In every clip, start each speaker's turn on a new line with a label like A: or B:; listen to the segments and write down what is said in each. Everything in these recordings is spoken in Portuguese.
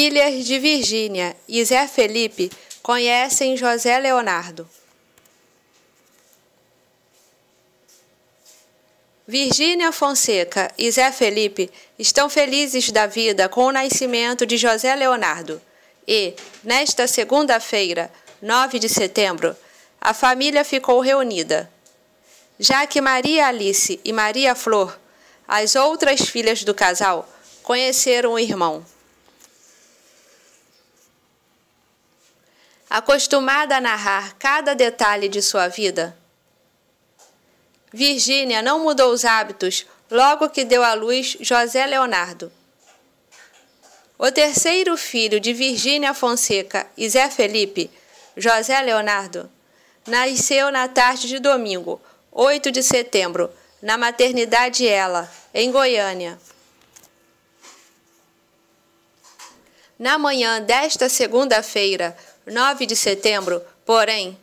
A: Filhas de Virgínia e Zé Felipe conhecem José Leonardo. Virgínia Fonseca e Zé Felipe estão felizes da vida com o nascimento de José Leonardo. E, nesta segunda-feira, 9 de setembro, a família ficou reunida. Já que Maria Alice e Maria Flor, as outras filhas do casal, conheceram o irmão. acostumada a narrar cada detalhe de sua vida? Virgínia não mudou os hábitos logo que deu à luz José Leonardo. O terceiro filho de Virgínia Fonseca e Zé Felipe, José Leonardo, nasceu na tarde de domingo, 8 de setembro, na maternidade Ela, em Goiânia. Na manhã desta segunda-feira, 9 de setembro, porém,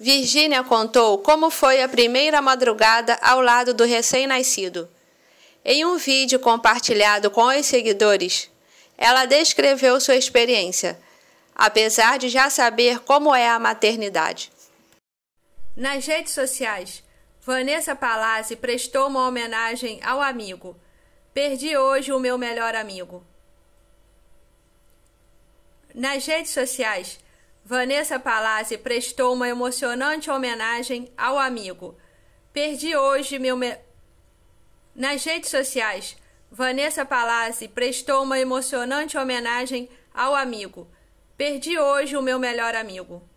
A: Virgínia contou como foi a primeira madrugada ao lado do recém-nascido. Em um vídeo compartilhado com os seguidores, ela descreveu sua experiência, apesar de já saber como é a maternidade. Nas redes sociais, Vanessa Palazzi prestou uma homenagem ao amigo. Perdi hoje o meu melhor amigo. Nas redes sociais, Vanessa Palazzi prestou uma emocionante homenagem ao amigo. Perdi hoje meu. Me... Nas redes sociais, Vanessa Palazzi prestou uma emocionante homenagem ao amigo. Perdi hoje o meu melhor amigo.